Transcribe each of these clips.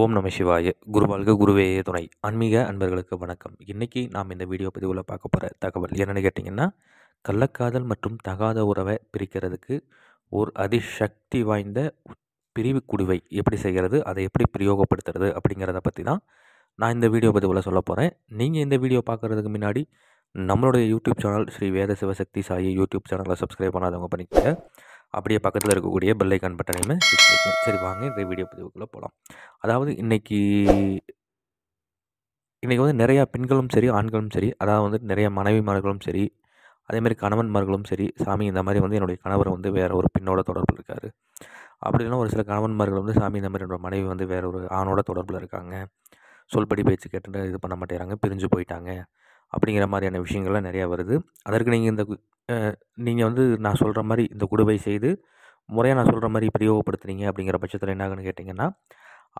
ஓம் நம சிவாய குருவாழ்க குருவே துணை ஆன்மீக அன்பர்களுக்கு வணக்கம் இன்றைக்கி நாம் இந்த வீடியோ பதிவில் பார்க்க போகிற தகவல் என்னென்னு கேட்டிங்கன்னா கள்ளக்காதல் மற்றும் தகாத உறவை பிரிக்கிறதுக்கு ஒரு அதிசக்தி வாய்ந்த பிரிவு குடுவை எப்படி செய்கிறது அதை எப்படி பிரயோகப்படுத்துறது அப்படிங்கிறத பற்றி தான் நான் இந்த வீடியோ பதிவில் சொல்ல போகிறேன் நீங்கள் இந்த வீடியோ பார்க்குறதுக்கு முன்னாடி நம்மளுடைய YouTube channel Sri Veda Sivasakthi Sai YouTube சேனலை சப்ஸ்கிரைப் பண்ணாதவங்க பண்ணிக்கோங்க அப்படியே பக்கத்தில் இருக்கக்கூடிய பெல்லைக்கான் பட்டனையுமே கிளிக் பண்ணிக்கணும் சரி வாங்க இந்த வீடியோ பதிவுக்குள்ளே போகலாம் அதாவது இன்றைக்கி இன்றைக்கி வந்து நிறையா பெண்களும் சரி ஆண்களும் சரி அதாவது வந்து நிறைய மனைவிமார்களும் சரி அதேமாதிரி கணவன்மார்களும் சரி சாமி இந்த மாதிரி வந்து என்னுடைய கணவர் வந்து வேறு ஒரு பெண்ணோட தொடர்பில் இருக்கார் அப்படி ஒரு சில கணவன்மார்கள் வந்து சாமி இந்த மாதிரி என்னோட மனைவி வந்து வேறு ஒரு ஆணோட தொடர்பில் இருக்காங்க சொல்படி பேச்சு கேட்டு இது பண்ண மாட்டேறாங்க பிரிஞ்சு போயிட்டாங்க அப்படிங்கிற மாதிரியான விஷயங்கள்லாம் நிறையா வருது அதற்கு நீங்கள் இந்த நீங்கள் வந்து நான் சொல்கிற மாதிரி இந்த குடுவை செய்து முறையாக நான் சொல்கிற மாதிரி பிரயோகப்படுத்துகிறீங்க அப்படிங்கிற பட்சத்தில் என்னாகன்னு கேட்டிங்கன்னா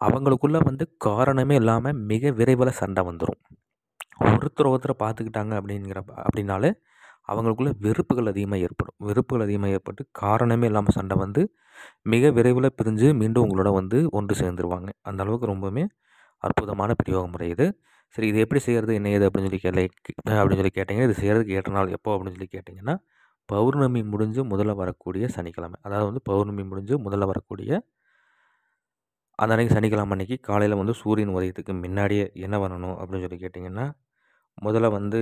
அவங்களுக்குள்ளே வந்து காரணமே இல்லாமல் மிக விரைவில் சண்டை வந்துடும் ஒருத்தர் ஒருத்தர் பார்த்துக்கிட்டாங்க அப்படிங்கிற அப்படின்னாலே அவங்களுக்குள்ள வெறுப்புகள் அதிகமாக ஏற்படும் வெறுப்புகள் அதிகமாக ஏற்பட்டு காரணமே இல்லாமல் சண்டை வந்து மிக விரைவில் பிரிஞ்சு மீண்டும் உங்களோட வந்து ஒன்று சேர்ந்துருவாங்க அந்த அளவுக்கு ரொம்பவுமே அற்புதமான பிரயோக முறை இது சரி இது எப்படி செய்கிறது என்ன ஏது அப்படின்னு சொல்லி கேட்க அப்படின்னு சொல்லி கேட்டிங்கன்னா இது செய்கிறதுக்கு ஏற்ற நாள் எப்போ அப்படின்னு சொல்லி கேட்டிங்கன்னா பௌர்ணமி முடிஞ்சு முதல்ல வரக்கூடிய சனிக்கிழமை அதாவது வந்து பௌர்ணமி முடிஞ்சு முதல்ல வரக்கூடிய அந்த அன்றைக்கி சனிக்கிழமை அன்றைக்கி காலையில் வந்து சூரியன் உதயத்துக்கு முன்னாடியே என்ன பண்ணணும் அப்படின்னு சொல்லி கேட்டிங்கன்னா முதல்ல வந்து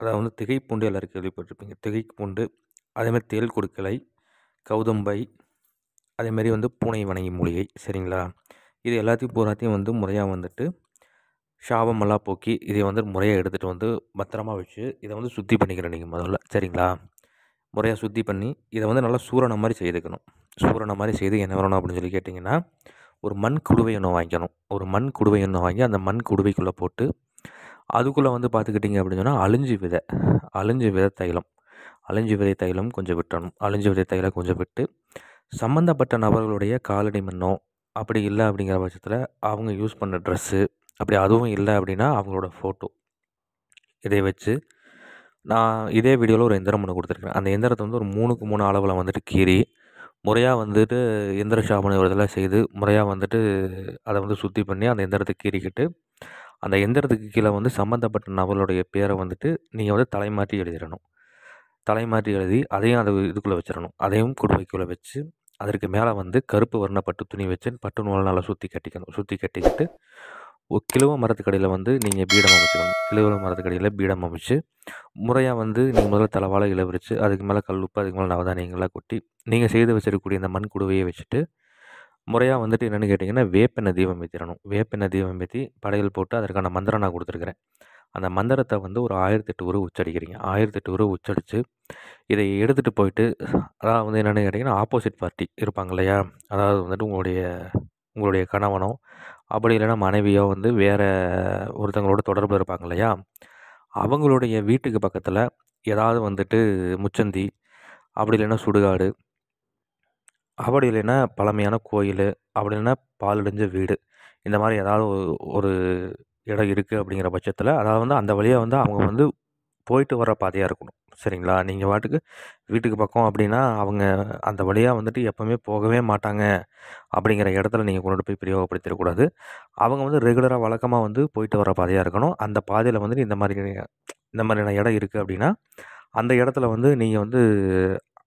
அதாவது வந்து திகைப்பூண்டு எல்லோரும் கேள்விப்பட்டிருப்பீங்க திகைப்பூண்டு அதேமாதிரி தேல் கொடுக்கலை கௌதம்பை அதேமாரி வந்து பூனை வணங்கி மூலிகை சரிங்களா இது எல்லாத்தையும் பூராத்தையும் வந்து முறையாக வந்துட்டு ஷாபமெல்லாம் போக்கி இதை வந்து முறையாக எடுத்துகிட்டு வந்து பத்திரமா வச்சு இதை வந்து சுத்தி பண்ணிக்கிறேன் நீங்கள் முதல்ல சரிங்களா முறையாக சுத்தி பண்ணி இதை வந்து நல்லா சூரண மாதிரி செய்துக்கணும் சூரண மாதிரி செய்து என்ன வரணும் அப்படின்னு சொல்லி கேட்டிங்கன்னா ஒரு மண் குடுவை எண்ணெய் வாங்கிக்கணும் ஒரு மண் குடுவை எண்ணெய் வாங்கி அந்த மண் குடுவைக்குள்ளே போட்டு அதுக்குள்ளே வந்து பார்த்துக்கிட்டிங்க அப்படின்னு சொன்னால் அழிஞ்சு விதை அழிஞ்சு விதை தைலம் அழிஞ்சு விதை தைலம் கொஞ்சம் விட்டணும் அழிஞ்சு விதை தைலம் கொஞ்சம் விட்டு சம்மந்தப்பட்ட நபர்களுடைய காலடி மண்ணோ அப்படி இல்லை அப்படிங்கிற பட்சத்தில் அவங்க யூஸ் பண்ண ட்ரெஸ்ஸு அப்படி அதுவும் இல்லை அப்படின்னா அவங்களோட ஃபோட்டோ இதை வச்சு நான் இதே வீடியோவில் ஒரு எந்திரம் ஒன்று கொடுத்துருக்கேன் அந்த எந்திரத்தை வந்து ஒரு மூணுக்கு மூணு அளவில் வந்துட்டு கீறி முறையாக வந்துட்டு எந்திர ஷாபனை இதெல்லாம் செய்து முறையாக வந்துட்டு அதை வந்து சுற்றி பண்ணி அந்த எந்திரத்தை கீறிக்கிட்டு அந்த எந்திரத்துக்கு கீழே வந்து சம்மந்தப்பட்ட நபருடைய பேரை வந்துட்டு நீங்கள் வந்து தலைமாற்றி எழுதிடணும் தலைமாற்றி எழுதி அதையும் அது இதுக்குள்ளே வச்சிடணும் அதையும் குடுவைக்குள்ளே வச்சு அதற்கு மேலே வந்து கருப்பு வர்ணப்பட்டு துணி வச்சு பட்டு நூலை நல்லா சுற்றி கட்டிக்கணும் சுற்றி கட்டிக்கிட்டு கிழுவ மரத்துக்கடையில் வந்து நீங்கள் பீடம் அமைச்சுக்கணும் கிழுவ மரத்துக்கடையில் பீடம் அமைச்சு முறையாக வந்து நீங்கள் முதல்ல தலைவாழை இளவிரிச்சு அதுக்கு மேலே கல் உப்பு அதுக்கு மேலே நவதானியங்கள்லாம் கொட்டி நீங்கள் செய்து வச்சிருக்கக்கூடிய இந்த மண் குடுவையை வச்சுட்டு முறையாக வந்துட்டு என்னென்னு கேட்டிங்கன்னா வேப்பெண்ணெய் தீபம் ஏற்றிடணும் வேப்பெண்ணெய் தீபம் ஏற்றி படையல் போட்டு அதற்கான மந்திரம் நான் கொடுத்துருக்குறேன் அந்த மந்திரத்தை வந்து ஒரு ஆயிரத்தெட்டு உரு உச்சரிக்கிறீங்க எட்டு உருவ உச்சரித்து இதை எடுத்துகிட்டு போயிட்டு அதாவது வந்து என்னென்னு கேட்டிங்கன்னா ஆப்போசிட் பார்ட்டி இருப்பாங்க இல்லையா அதாவது வந்துட்டு உங்களுடைய உங்களுடைய கணவனோ அப்படி இல்லைன்னா மனைவியோ வந்து வேறு ஒருத்தங்களோட தொடர்பில் இருப்பாங்க இல்லையா அவங்களுடைய வீட்டுக்கு பக்கத்தில் ஏதாவது வந்துட்டு முச்சந்தி அப்படி இல்லைன்னா சுடுகாடு அப்படி இல்லைன்னா பழமையான கோயில் அப்படி இல்லைன்னா பாலடைஞ்ச வீடு இந்த மாதிரி ஏதாவது ஒரு இடம் இருக்குது அப்படிங்கிற பட்சத்தில் அதாவது வந்து அந்த வழியாக வந்து அவங்க வந்து போயிட்டு வர பாதையாக இருக்கணும் சரிங்களா நீங்கள் பாட்டுக்கு வீட்டுக்கு பக்கம் அப்படின்னா அவங்க அந்த வழியாக வந்துட்டு எப்போவுமே போகவே மாட்டாங்க அப்படிங்கிற இடத்துல நீங்கள் கொண்டு போய் பிரயோகப்படுத்திடக்கூடாது அவங்க வந்து ரெகுலராக வழக்கமாக வந்து போயிட்டு வர பாதையாக இருக்கணும் அந்த பாதையில் வந்துட்டு இந்த மாதிரி இந்த மாதிரியான இடம் இருக்குது அப்படின்னா அந்த இடத்துல வந்து நீங்கள் வந்து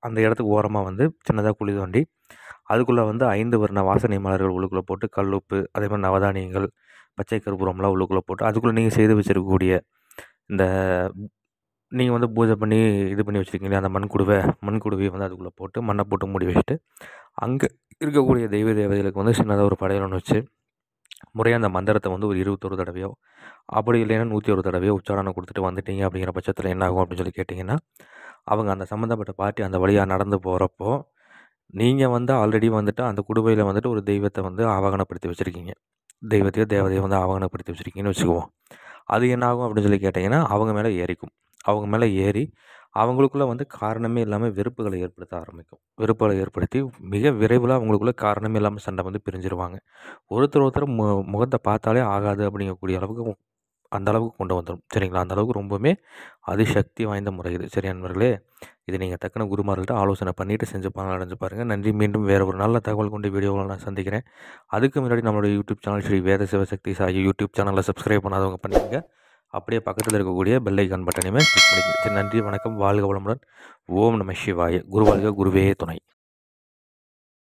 அந்த இடத்துக்கு ஓரமாக வந்து சின்னதாக குழி தோண்டி அதுக்குள்ளே வந்து ஐந்து வர்ண வாசனை மலர்கள் உள்ளுக்குள்ளே போட்டு கல்லுப்பு அதே மாதிரி நவதானியங்கள் பச்சை கருப்பூரம்லாம் உள்ளுக்குள்ளே போட்டு அதுக்குள்ளே நீங்கள் செய்து வச்சுருக்கக்கூடிய இந்த நீங்கள் வந்து பூஜை பண்ணி இது பண்ணி வச்சுருக்கீங்களே அந்த மண் குடுவை மண் குடுவையை வந்து அதுக்குள்ளே போட்டு மண்ணை போட்டு மூடி வச்சுட்டு அங்கே இருக்கக்கூடிய தெய்வ தேவதைகளுக்கு வந்து சின்னதாக ஒரு படையல் ஒன்று வச்சு முறையாக அந்த மந்திரத்தை வந்து ஒரு இருபத்தொரு தடவையோ அப்படி இல்லைன்னா நூற்றி ஒரு தடவையோ உச்சாரணம் கொடுத்துட்டு வந்துட்டீங்க அப்படிங்கிற பட்சத்தில் என்ன ஆகும் அப்படின்னு சொல்லி கேட்டிங்கன்னா அவங்க அந்த சம்மந்தப்பட்ட பார்ட்டி அந்த வழியாக நடந்து போகிறப்போ நீங்கள் வந்து ஆல்ரெடி வந்துட்டு அந்த குடுவையில் வந்துட்டு ஒரு தெய்வத்தை வந்து ஆவகனப்படுத்தி வச்சுருக்கீங்க தெய்வத்தையோ தேவதையோ வந்து ஆவகனப்படுத்தி வச்சுருக்கீங்கன்னு வச்சுக்குவோம் அது என்ன ஆகும் அப்படின்னு சொல்லி கேட்டிங்கன்னா அவங்க மேலே ஏறிக்கும் அவங்க மேலே ஏறி அவங்களுக்குள்ளே வந்து காரணமே இல்லாமல் வெறுப்புகளை ஏற்படுத்த ஆரம்பிக்கும் வெறுப்புகளை ஏற்படுத்தி மிக விரைவில் அவங்களுக்குள்ளே காரணமே இல்லாமல் சண்டை வந்து பிரிஞ்சிருவாங்க ஒருத்தர் ஒருத்தர் மு முகத்தை பார்த்தாலே ஆகாது அப்படிங்கக்கூடிய அளவுக்கு அந்த அளவுக்கு கொண்டு வந்துடும் சரிங்களா அந்த அளவுக்கு ரொம்பவுமே அதிசக்தி வாய்ந்த முறை இது சரி நண்பர்களே இது நீங்கள் தக்கன குருமார்கள்ட்ட ஆலோசனை பண்ணிவிட்டு செஞ்சு பலன் அடைஞ்சு பாருங்கள் நன்றி மீண்டும் வேறு ஒரு நல்ல தகவல் கொண்டு வீடியோவில் நான் சந்திக்கிறேன் அதுக்கு முன்னாடி நம்மளுடைய YouTube channel Sri Veda Sivasakthi Sai YouTube சேனலில் சப்ஸ்கிரைப் பண்ணாதவங்க பண்ணிக்கங்க அப்படியே பக்கத்தில் இருக்கக்கூடிய பெல் ஐக்கான் பட்டனையுமே கிளிக் பண்ணிக்கங்க சரி நன்றி வணக்கம் வாழ்க வளமுடன் ஓம் நம சிவாய குருவாழ்க குருவே துணை